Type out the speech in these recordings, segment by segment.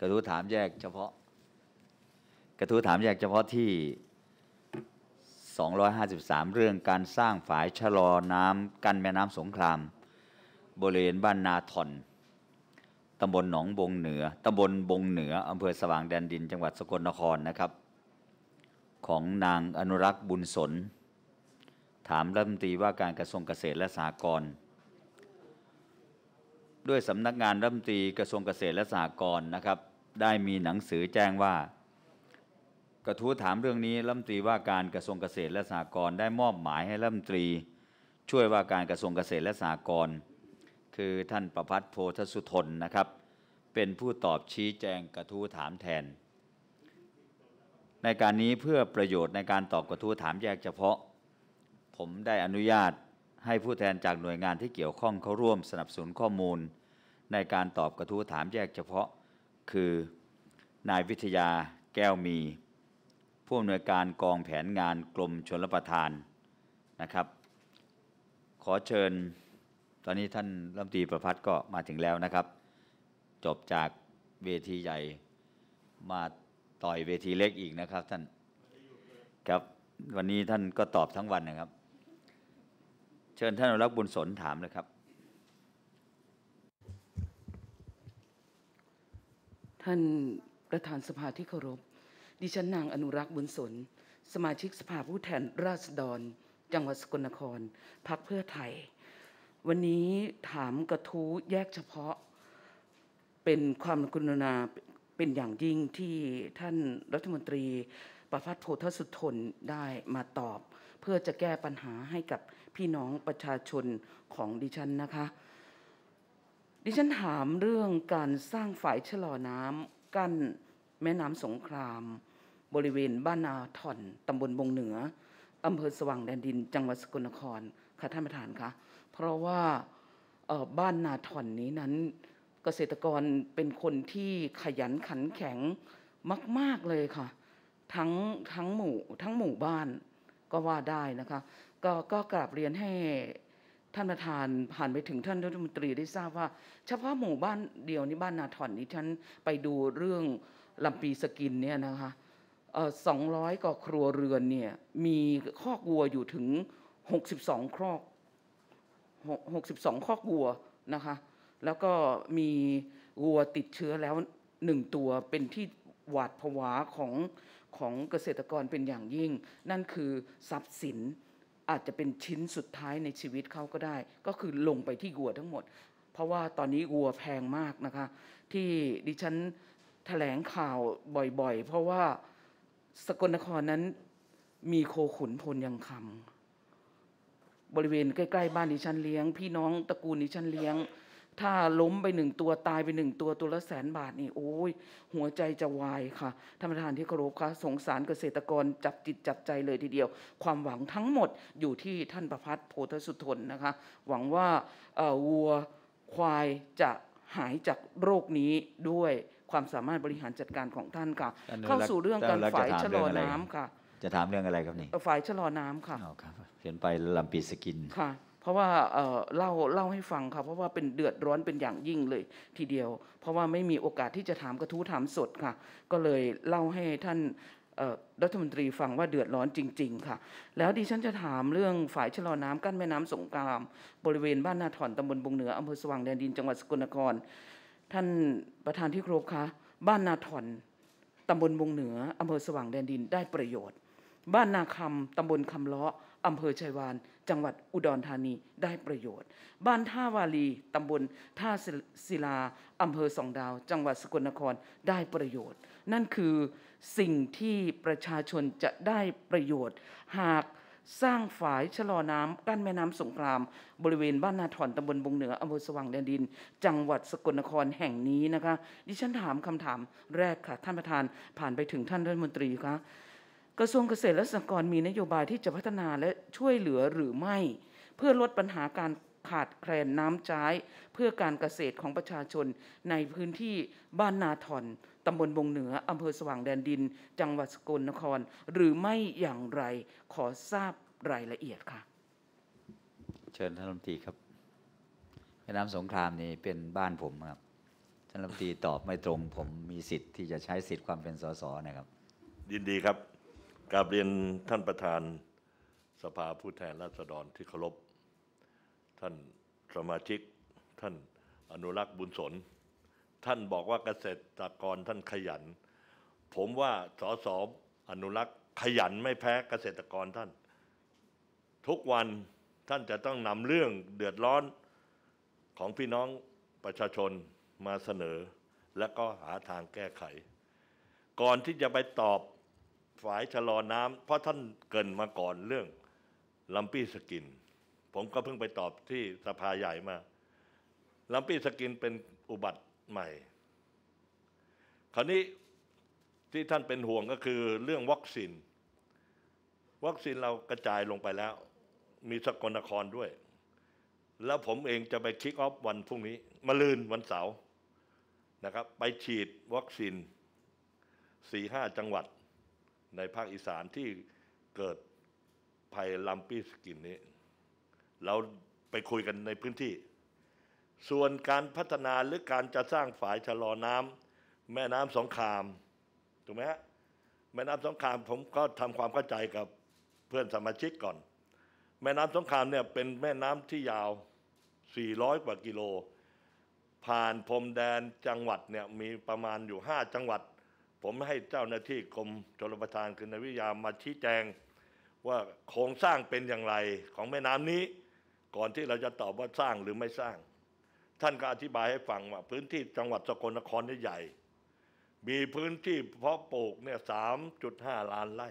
กระทู้ถามแยกเฉพาะ กระทู้ถามแยกเฉพาะที่ 253 เรื่องการสร้างฝายชะลอน้ำกันแม่น้ำสงครามบริเวณบ้านนาทอนตำบลหนองบงเหนือตำบลบงเหนืออำเภอสว่างแดนดินจังหวัดสกลนครนะครับ ของนางอนุรักษ์บุญสน ถามรัฐมนตรีว่าการกระทรวงเกษตรและสหกรณ์ด้วยสำนักงานรัฐมนตรีกระทรวงเกษตรและสหกรณ์นะครับได้มีหนังสือแจ้งว่า กระทู้ถามเรื่องนี้รัฐมนตรีว่าการกระทรวงเกษตรและสหกรณ์ได้มอบหมายให้รัฐมนตรี ช่วยว่าการกระทรวงเกษตรและสหกรณ์คือท่านประพัฒโพธสุทนนะครับ เป็นผู้ตอบชี้แจงกระทู้ถามแทน ในการนี้เพื่อประโยชน์ในการตอบกระทู้ถามแยกเฉพาะ ผมได้อนุญาตให้ผู้แทนจากหน่วยงานที่เกี่ยวข้องเข้าร่วมสนับสนุนข้อมูล ในการตอบกระทู้ถามแยกเฉพาะคือนายวิทยาแก้วมีผู้อำนวยการกองแผนงานกรมชลประทานนะครับ ขอเชิญตอนนี้ท่านรัฐมนตรีประพัฒก็มาถึงแล้วนะครับ จบจากเวทีใหญ่มาต่อยเวทีเล็กอีกนะครับท่านครับวันนี้ท่านก็ตอบทั้งวันนะครับ เชิญท่านรักบุญสนถามเลยครับท่านประธานสภาที่เคารพ ดิฉันนางอนุรักษ์บุญสนสมาชิกสภาผู้แทนราษฎร จังหวัดสกลนครพักเพื่อไทย วันนี้ถามกระทู้แยกเฉพาะ เป็นความกรุณาเป็นอย่างยิ่งที่ท่านรัฐมนตรี ประพัฒโพธสุทนได้มาตอบ เพื่อจะแก้ปัญหาให้กับพี่น้องประชาชนของดิฉันนะคะดิฉันถามเรื่องการสร้างฝ่ายชะลอน้ำกั้นแม่น้ำสงคราม บริเวณบ้านนาถ่อนตำบลบงเหนืออำเภอสว่างแดนดินจังหวัดสกลนคร ค่ะท่านประธานคะเพราะว่าบ้านนาถ่อนนี้นั้น เกษตรกรเป็นคนที่ขยันขันแข็งมาก ๆ เลยค่ะ ทั้งทั้งหมู่ทั้งหมู่บ้านก็ว่าได้นะคะ ก็ก็กราบเรียนใหท่านประธานผ่านไปถึงท่านรัฐมนตรีได้ทราบว่าเฉพาะหมู่บ้านเดียวนี้บ้านนาถอนนี้ฉันไปดูเรื่องลำปีสกินเนี่ยนะคะสองร้อยกว่าครัวเรือนเนี่ยมีคอกวัวอยู่ถึง 62 ครอก62คอกวัวนะคะ แล้วก็มีวัวติดเชื้อแล้วหนึ่งตัวเป็นที่หวาดผวาของของเกษตรกรเป็นอย่างยิ่ง นั่นคือทรัพย์สินอาจจะเป็นชิ้นสุดท้ายในชีวิตเขาก็ได้ ก็คือลงไปที่วัวทั้งหมด เพราะว่าตอนนี้วัวแพงมากนะคะที่ดิฉันแถลงข่าวบ่อยๆ เพราะว่าสกลนครนั้นมีโคขุนพลยังคำบริเวณใกล้ๆบ้านดิฉันเลี้ยงพี่น้องตระกูลดิฉันเลี้ยงถ้าล้มไปหนึ่งตัวตายไปหนึ่งตัวตัวละแสนบาทนี่โอ้ยหัวใจจะวายค่ะท่านประธานที่เคารพค่ะสงสารเกษตรกรจับจิตจับใจเลยทีเดียว ความหวังทั้งหมดอยู่ที่ท่านประพัฒน์โพธสุทนนะคะ หวังว่าวัวควายจะหายจากโรคนี้ด้วยความสามารถบริหารจัดการของท่านค่ะ เข้าสู่เรื่องการฝ่ายชะลอน้ำค่ะ จะถามเรื่องอะไรครับนี่ฝ่ายชะลอน้ำค่ะเห็นไปลำปีสกินค่ะราะว่าเล่าเล่าให้ฟังค่ะเพราะว่าเป็นเดือดร้อนเป็นอย่างยิ่งเลยทีเดียว เพราะว่าไม่มีโอกาสที่จะถามกระทู้ถามสดค่ะก็เลยเล่าให้ท่านรัฐมนตรีฟังว่าเดือดร้อนจริงๆค่ะแล้วดิฉันจะถามเรื่องฝายชะลอน้ำกั้นแม่น้ำสงกรามบริเวณบ้านนาถอนตำบลบงเหนือ อำเภอสว่างแดนดิน จังหวัดสกลนครท่านประธานที่ครบคะบ้านนาถอนตำบลบงเหนืออำเภอสว่างแดนดินได้ประโยชน์ บ้านนาคำตำบลคำเลาะอำเภอชัยวานจังหวัดอุดรธานีได้ประโยชน์ บ้านท่าวาลีตำบลท่าศิลาอำเภอสองดาว จังหวัดสกลนครได้ประโยชน์ นั่นคือสิ่งที่ประชาชนจะได้ประโยชน์ หากสร้างฝายชะลอน้ำกั้นแม่น้ำสงครามบริเวณบ้านนาถอนตำบลบงเหนืออำเภอสว่างแดนดิน จังหวัดสกลนครแห่งนี้นะคะดิฉันถามคำถามแรกค่ะท่านประธานผ่านไปถึงท่านรัฐมนตรีคะกระทรวงเกษตรและสหกรณ์มีนโยบายที่จะพัฒนาและช่วยเหลือหรือไม่ เพื่อลดปัญหาการขาดแคลนน้ำใช้เพื่อการเกษตรของประชาชน ในพื้นที่บ้านนาทอนตำบลบงเหนืออำเภอสว่างแดนดิน จังหวัดสกลนคร หรือไม่อย่างไรขอทราบรายละเอียดค่ะเชิญท่านรัฐมนตรีครับแม่น้ำสงครามนี่เป็นบ้านผมครับท่านรัฐมนตรีตอบไม่ตรงผมมีสิทธิ์ที่จะใช้สิทธิ์ความเป็นสสนะครับยินดีครับกราบเรียนท่านประธานสภาผู้แทนราษฎรที่เคารพท่านสมาชิกท่านอนุรักษ์บุญสนท่านบอกว่าเกษตรกรท่านขยัน ผมว่าสสอนุรักษ์ขยันไม่แพ้เกษตรกรท่าน ทุกวันท่านจะต้องนำเรื่องเดือดร้อนของพี่น้องประชาชนมาเสนอและก็หาทางแก้ไข ก่อนที่จะไปตอบฝายชะลอน้ำเพราะท่านเกินมาก่อนเรื่องลัมปี้สกิน ผมก็เพิ่งไปตอบที่สภาใหญ่มาลัมปี้สกินเป็นอุบัติใหม่ คราวนี้ที่ท่านเป็นห่วงก็คือเรื่องวัคซีนวัคซีนเรากระจายลงไปแล้ว มีสกลนครด้วย แล้วผมเองจะไปคิกออฟวันพรุ่งนี้มะลืนวันเสาร์นะครับ ไปฉีดวัคซีนสี่ห้าจังหวัดในภาคอีสานที่เกิดภัยลัมปีสกินนี้ เราไปคุยกันในพื้นที่ ส่วนการพัฒนาหรือการจะสร้างฝายชะลอน้ำแม่น้ำสองคาม ถูกไหมฮะแม่น้ำสองคามผมก็ทำความเข้าใจกับเพื่อนสมาชิกก่อน แม่น้ำสองคามเนี่ยเป็นแม่น้ำที่ยาว 400 กว่ากิโล ผ่านพรมแดนจังหวัดเนี่ยมีประมาณอยู่ 5 จังหวัดผมให้เจ้าหน้าที่กรมชลประทานคือนวิยามาชี้แจงว่าโครงสร้างเป็นอย่างไรของแม่น้ำนี้ก่อนที่เราจะตอบว่าสร้างหรือไม่สร้าง ท่านก็อธิบายให้ฟังว่า พื้นที่จังหวัดสกลนครนี่ใหญ่ มีพื้นที่เพาะปลูกเนี่ยสามจุดห้าล้านไร่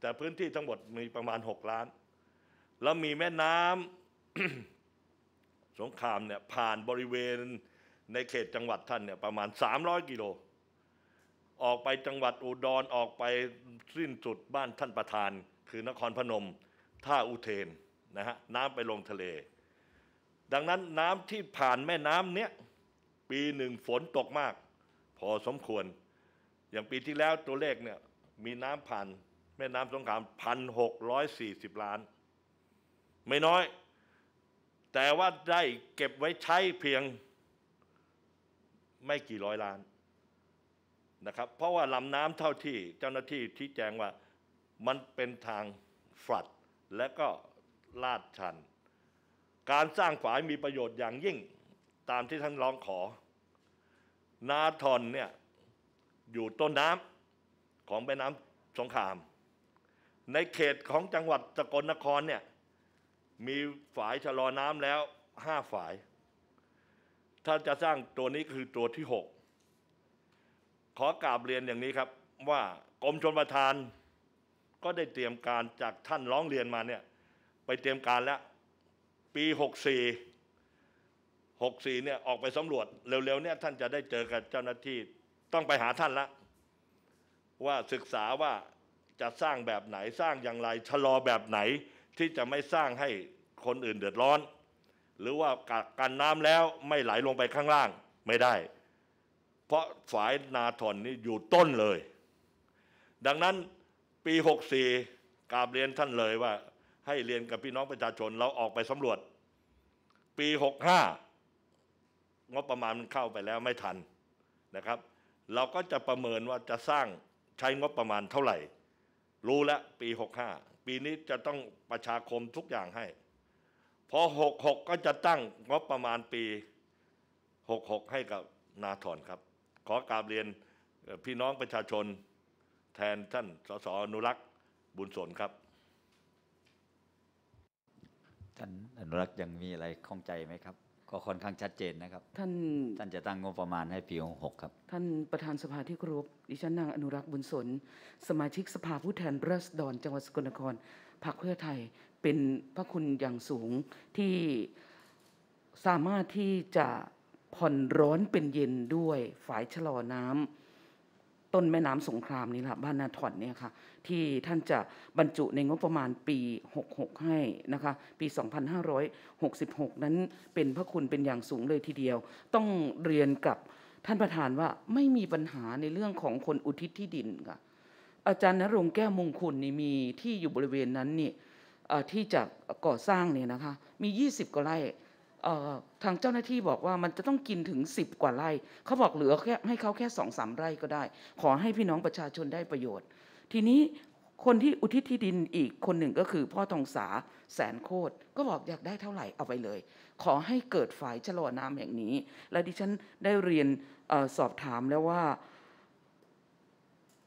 แต่พื้นที่ทั้งหมดมีประมาณหกล้าน แล้วมีแม่น้ำสงครามเนี่ยผ่านบริเวณในเขตจังหวัดท่านเนี่ยประมาณ 300 กิโลออกไปจังหวัดอุดรออกไปสิ้นสุดบ้านท่านประธาน คือนครพนม ท่าอุเทนนะฮะน้ำไปลงทะเล ดังนั้นน้ำที่ผ่านแม่น้ำเนี้ยปีหนึ่งฝนตกมาก พอสมควร อย่างปีที่แล้วตัวเลขเนี่ยมีน้ำผ่าน แม่น้ำสงขลาพันหกร้อยสี่สิบล้าน ไม่น้อย แต่ว่าได้เก็บไว้ใช้เพียงไม่กี่ร้อยล้านนะครับเพราะว่าลำน้ำเท่าที่เจ้าหน้าที่ชี้แจงว่ามันเป็นทางฝัดและก็ลาดชัน การสร้างฝายมีประโยชน์อย่างยิ่งตามที่ท่านร้องขอ นาทอนเนี่ยอยู่ต้นน้ำของแม่น้ำสงขาม ในเขตของจังหวัดสกลนครเนี่ยมีฝายชะลอน้ำแล้วห้าฝายถ้าจะสร้างตัวนี้คือตัวที่หกขอกราบเรียนอย่างนี้ครับว่ากรมชนประทาน ก็ได้เตรียมการจากท่านร้องเรียนมาเนี่ยไปเตรียมการแล้ว ปี 64 64เนี่ยออกไปสำรวจเร็วๆเนี่ยท่านจะได้เจอกับเจ้าหน้าที่ต้องไปหาท่านละว่าศึกษาว่าจะสร้างแบบไหนสร้างอย่างไรชะลอแบบไหน ที่จะไม่สร้างให้คนอื่นเดือดร้อน หรือว่ากักกันน้ำแล้วไม่ไหลลงไปข้างล่างไม่ได้ราะฝ่ายนาทอนนี่อยู่ต้นเลย ดังนั้นปี64กาบเรียนท่านเลยว่าให้เรียนกับพี่น้องประชาชนเราออกไปสำรวจปี65งบประมาณมันเข้าไปแล้วไม่ทันนะครับ เราก็จะประเมินว่าจะสร้างใช้งบประมาณเท่าไหร่ รู้แล้วปี65ปีนี้จะต้องประชาคมทุกอย่างให้พอ66ก็จะตั้งงบประมาณปี 66 ให้กับนาทรครับขอกราบเรียนพี่น้องประชาชนแทนท่านสสอนุรักษ์บุญสนครับท่านอนุรักษ์ยังมีอะไรข้องใจไหมครับ ก็ค่อนข้างชัดเจนนะครับ ท่านท่านจะตั้งงบประมาณให้ปีหกครับ ท่านประธานสภาที่ครบดิฉันนางอนุรักษ์บุญสนสมาชิกสภาผู้แทนราษฎรจังหวัดสกลนครพรรคเพื่อไทยเป็นพระคุณอย่างสูงที่สามารถที่จะผ่อนร้อนเป็นเย็นด้วยฝายชะลอน้ำต้นแม่น้ำสงครามนี่แหละบ้านนาถอนเนี่ยค่ะที่ท่านจะบรรจุในงบประมาณปี 66 ให้นะคะปี 2566 นั้นเป็นพระคุณเป็นอย่างสูงเลยทีเดียว ต้องเรียนกับท่านประธานว่าไม่มีปัญหาในเรื่องของคนอุทิศที่ดินค่ะอาจารย์นรงแก้วมงคุณนี่มีที่อยู่บริเวณนั้นนี่ที่จะก่อสร้างเนี่ยนะคะมี 20 กว่าไร่ทางเจ้าหน้าที่บอกว่ามันจะต้องกินถึง 10 กว่าไร่เขาบอกเหลือแค่ให้เขาแค่สองสามไร่ก็ได้ ขอให้พี่น้องประชาชนได้ประโยชน์ ทีนี้คนที่อุทิศที่ดินอีกคนหนึ่งก็คือ พ่อทองสาแสนโคตรก็บอกอยากได้เท่าไหร่เอาไปเลย ขอให้เกิดฝ่ายชะลอน้ำแห่งนี้ และดิฉันได้เรียนออสอบถามแล้วว่า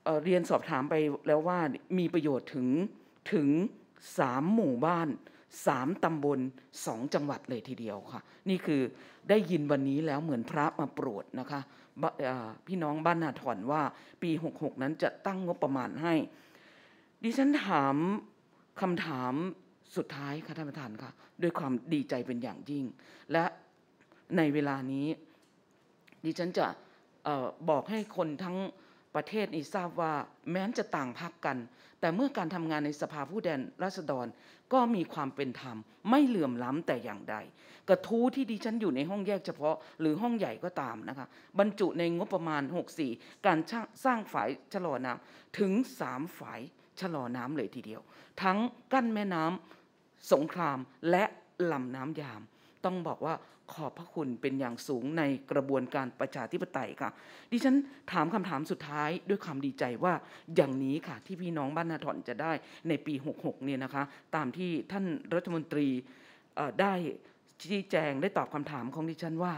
เเรียนสอบถามไปแล้วว่ามีประโยชน์ถึงถึงสามหมู่บ้านสามตำบลสองจังหวัดเลยทีเดียวค่ะ นี่คือได้ยินวันนี้แล้วเหมือนพระมาโปรดนะคะพี่น้องบ้านนาถอนว่า ปี 66 นั้นจะตั้งงบประมาณให้ ดิฉันถามคำถามสุดท้ายค่ะท่านประธานค่ะ ด้วยความดีใจเป็นอย่างยิ่ง และในเวลานี้ดิฉันจะออบอกให้คนทั้งประเทศนี้ทราบว่า แม้นจะต่างพักกัน แต่เมื่อการทำงานในสภาผู้แทนราษฎรก็มีความเป็นธรรมไม่เหลื่อมล้ำแต่อย่างใด กระทู้ที่ดิฉันอยู่ในห้องแยกเฉพาะหรือห้องใหญ่ก็ตามนะคะ บรรจุในงบประมาณ 64 การสร้างฝายชะลอน้ำถึง3ฝายชะลอน้ำเลยทีเดียว ทั้งกั้นแม่น้ำสงครามและลำน้ำยาม ต้องบอกว่าขอบพระคุณเป็นอย่างสูงในกระบวนการประชาธิปไตยค่ะ ดิฉันถามคำถามสุดท้ายด้วยความดีใจว่า อย่างนี้ค่ะ ที่พี่น้องบ้านนาถอนจะได้ในปี66เนี่ยนะคะ ตามที่ท่านรัฐมนตรีได้ชี้แจงได้ตอบคำถามของดิฉันว่า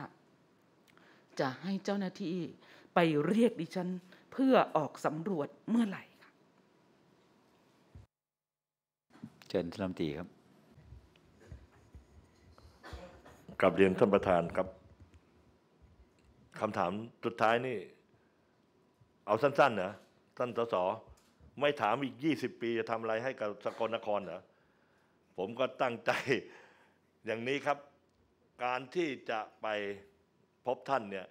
จะให้เจ้าหน้าที่ไปเรียกดิฉัน เพื่อออกสำรวจเมื่อไหร่เชิญท่านรัฐมนตรีครับกับเรียนท่านประธานครับคำถามสุดท้ายนี่ เอาสั้นๆนะท่านสสไม่ถามอีก 20 ปีจะทำอะไรให้กับสกลนครเหรอผมก็ตั้งใจอย่างนี้ครับ การที่จะไปพบท่านเนี่ย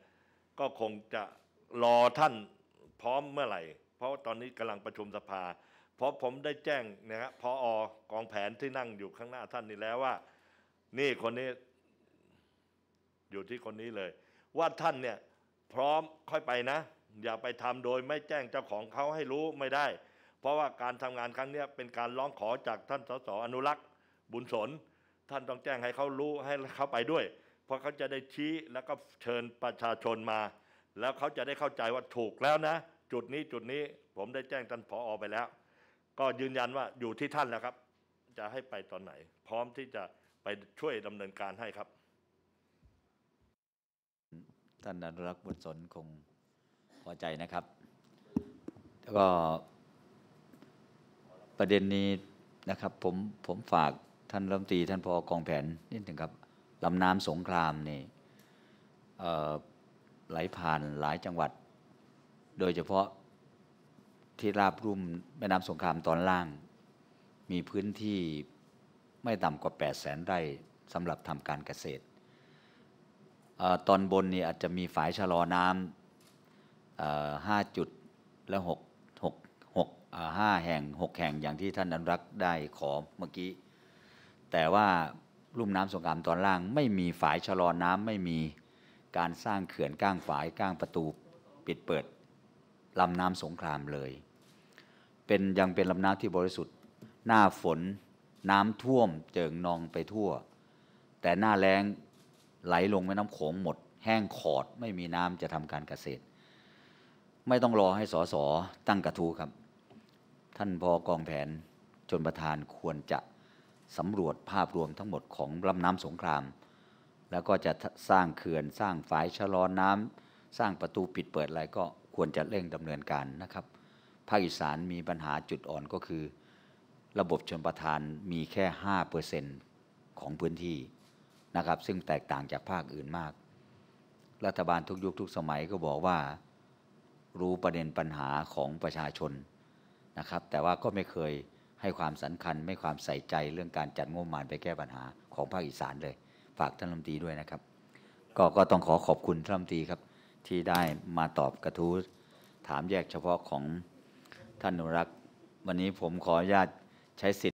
ก็คงจะรอท่านพร้อมเมื่อไหร่ เพราะตอนนี้กำลังประชุมสภา เพราะผมได้แจ้งนะครับพออกองแผนที่นั่งอยู่ข้างหน้าท่านนี่แล้วว่า นี่คนนี้อยู่ที่คนนี้เลย ว่าท่านเนี่ยพร้อมค่อยไปนะ อย่าไปทำโดยไม่แจ้งเจ้าของเขาให้รู้ไม่ได้ เพราะว่าการทำงานครั้งนี้เป็นการร้องขอจากท่านสส อนุรักษ์บุญสนท่านต้องแจ้งให้เขารู้ให้เขาไปด้วย เพราะเขาจะได้ชี้แล้วก็เชิญประชาชนมา แล้วเขาจะได้เข้าใจว่าถูกแล้วนะ จุดนี้จุดนี้ผมได้แจ้งท่านผออไปแล้ว ก็ยืนยันว่าอยู่ที่ท่านแล้วครับ จะให้ไปตอนไหน พร้อมที่จะไปช่วยดำเนินการให้ครับท่านอนุรักษ์บุญสนคงพอใจนะครับ แล้วก็ประเด็นนี้นะครับผมผมฝากท่านรัฐมนตรีท่านพอกองแผนนิดถึงครับ ลำน้ำสงครามนี่ไหลผ่านหลายจังหวัด โดยเฉพาะที่ราบรุ่มแม่น้ำสงครามตอนล่าง มีพื้นที่ไม่ต่ำกว่า8 0 0แสนไร่สำหรับทำการเกษตรตอนบนนี่อาจจะมีฝายชะลอน้ำห้าจุดและหกหกหกห้าแห่งหกแห่ง อย่างที่ท่านอนุรักษ์ได้ขอเมื่อกี้ แต่ว่าลุ่มน้ำสงครามตอนล่าง ไม่มีฝายชะลอน้ำไม่มีการสร้างเขื่อนก้างฝายก้างประตู ปิดเปิดลำน้ำสงครามเลย เป็นยังเป็นลำน้ำที่บริสุทธิ์ หน้าฝนน้ำท่วมเจิงนองไปทั่ว แต่หน้าแรงไหลลงแม่น้ำโขงหมด แห้งขอดไม่มีน้ำจะทำการเกษตร ไม่ต้องรอให้สสตั้งกระทู้ครับ ท่านพอกองแผนจนประธานควรจะสำรวจภาพรวมทั้งหมดของลำน้ำสงคราม แล้วก็จะสร้างเขื่อนสร้างฝายชะลอน้ำสร้างประตูปิดเปิดอะไรก็ควรจะเร่งดำเนินการนะครับภาคอีสานมีปัญหาจุดอ่อนก็คือ ระบบชนประทานมีแค่5%ของพื้นที่นะครับซึ่งแตกต่างจากภาคอื่นมาก รัฐบาลทุกยุคทุกสมัยก็บอกว่ารู้ประเด็นปัญหาของประชาชนนะครับแต่ว่าก็ไม่เคยให้ความสำคัญไม่ความใส่ใจเรื่องการจัดงบประมาณไปแก้ปัญหาของภาคอีสานเลยฝากท่านรัฐมนตรีด้วยนะครับก็ก็ต้องขอขอบคุณท่านรัฐมนตรีครับที่ได้มาตอบกระทู้ถามแยกเฉพาะของท่านนุรักษ์วันนี้ผมขออนุญาตใช้สิทธิ